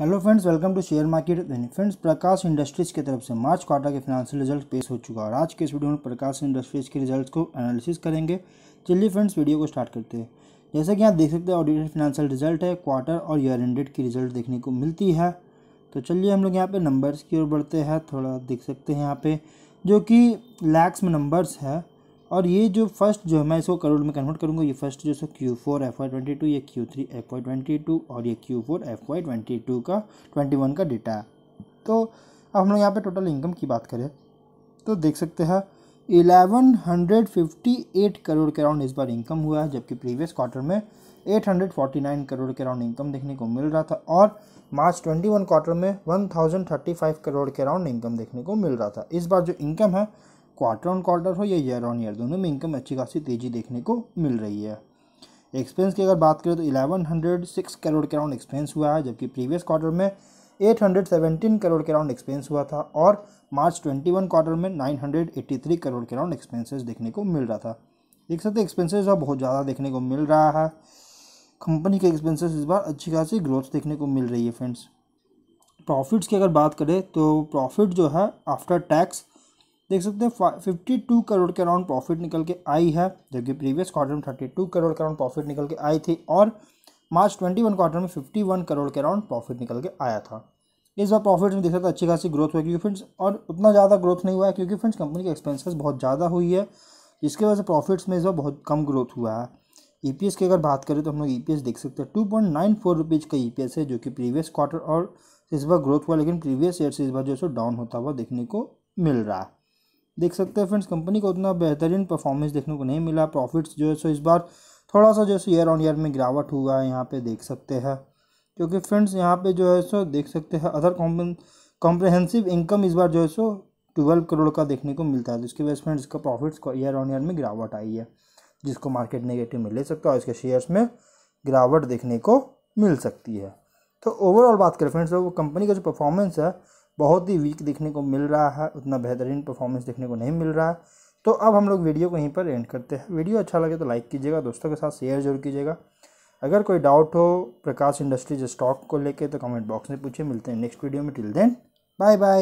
hello friends welcome to share market friends Prakash Industries की तरफ से मार्च क्वार्टर के फाइनेंशियल रिजल्ट पेश हो चुका है और आज के इस वीडियो में प्रकाश इंडस्ट्रीज के रिजल्ट को एनालिसिस करेंगे चलिए फ्रेंड्स वीडियो को स्टार्ट करते हैं जैसा कि आप देख सकते हैं ऑडिटेड फाइनेंशियल रिजल्ट है क्वार्टर और ईयर एंडेड की रिजल्ट देखने को मिलती है तो चलिए हम लोग यहाँ पर नंबर्स की ओर बढ़ते हैं थोड़ा देख सकते हैं यहाँ पर जो कि लैक्स में नंबर्स है और ये जो फर्स्ट जो है मैं इसको करोड़ में कन्वर्ट करूँगा ये फर्स्ट जो है Q four F Y twenty two ये Q three F Y twenty two और ये Q four F Y twenty two का ट्वेंटी वन का डेटा है तो अब हम लोग यहाँ पे टोटल इनकम की बात करें तो देख सकते हैं eleven hundred fifty eight crore के अराउंड इस बार इनकम हुआ है जबकि प्रीवियस क्वार्टर में eight hundred forty nine crore के अराउंड इनकम देखने को मिल रहा था और मार्च ट्वेंटी वन क्वार्टर में one thousand thirty five crore के अराउंड इनकम देखने को मिल रहा था इस बार जो इनकम है क्वार्टर ऑन क्वार्टर हो या ईयर ऑन ईयर दोनों में इनकम अच्छी खासी तेज़ी देखने को मिल रही है एक्सपेंस की अगर बात करें तो इलेवन हंड्रेड सिक्स करोड़ के अराउंड एक्सपेंस हुआ है जबकि प्रीवियस क्वार्टर में एट हंड्रेड सेवेंटीन करोड़ के अराउंड एक्सपेंस हुआ था और मार्च ट्वेंटी वन क्वार्टर में nine hundred eighty three crore के अराउंड एक्सपेंसेस देखने को मिल रहा था देख सकते एक्सपेंसेस अब बहुत ज़्यादा देखने को मिल रहा है कंपनी के एक्सपेंसेस इस बार अच्छी खासी ग्रोथ देखने को मिल रही है फ्रेंड्स प्रॉफिट्स की अगर बात करें तो प्रॉफिट जो है आफ्टर टैक्स देख सकते हैं फिफ्टी टू करोड़ के अराउंड प्रॉफिट निकल के आई है जबकि प्रीवियस क्वार्टर में थर्टी टू करोड़ के अराउंड प्रॉफिट निकल के आई थी और मार्च ट्वेंटी वन क्वार्टर में फिफ्टी वन करोड़ के अराउंड प्रॉफिट निकल के आया था इस बार प्रॉफिट में देख सकते अच्छी खासी ग्रोथ हुई क्योंकि फ्रेंड्स और उतना ज़्यादा ग्रोथ नहीं हुआ है क्योंकि फ्रेंड्स कंपनी के एक्सपेंसेस बहुत ज़्यादा हुई है जिसकी वजह से प्रॉफिट्स में इस बार बहुत कम ग्रोथ हुआ है ई e पी की अगर बात करें तो हम लोग ई e देख सकते हैं two point nine four rupees का ई e है जो कि प्रीवियस क्वार्टर और इस बार ग्रोथ हुआ लेकिन प्रीवियस ईयर से इस बार जो है सो डाउन होता हुआ देखने को मिल रहा है देख सकते हैं फ्रेंड्स कंपनी को उतना बेहतरीन परफॉर्मेंस देखने को नहीं मिला प्रॉफिट्स जो है सो इस बार थोड़ा सा जो है सो ईयर ऑन ईयर में गिरावट हुआ है यहाँ पे देख सकते हैं क्योंकि फ्रेंड्स यहाँ पे जो है सो देख सकते हैं अदर कॉम्प्रहेंसिव इनकम इस बार जो है सो ट्वेल्व करोड़ का देखने को मिलता है जिसकी तो वजह से फ्रेंड्स इसका प्रॉफिट्स ईयर ऑन ईयर में गिरावट आई है जिसको मार्केट नेगेटिव में ले सकता है और इसके शेयर्स में गिरावट देखने को मिल सकती है तो ओवरऑल बात करें फ्रेंड्स तो वो कंपनी का जो परफॉर्मेंस है बहुत ही वीक देखने को मिल रहा है उतना बेहतरीन परफॉर्मेंस देखने को नहीं मिल रहा है तो अब हम लोग वीडियो को यहीं पर एंड करते हैं वीडियो अच्छा लगे तो लाइक कीजिएगा दोस्तों के साथ शेयर जरूर कीजिएगा अगर कोई डाउट हो प्रकाश इंडस्ट्रीज स्टॉक को लेके तो कमेंट बॉक्स में पूछिए मिलते हैं नेक्स्ट वीडियो में टिल देन बाय बाय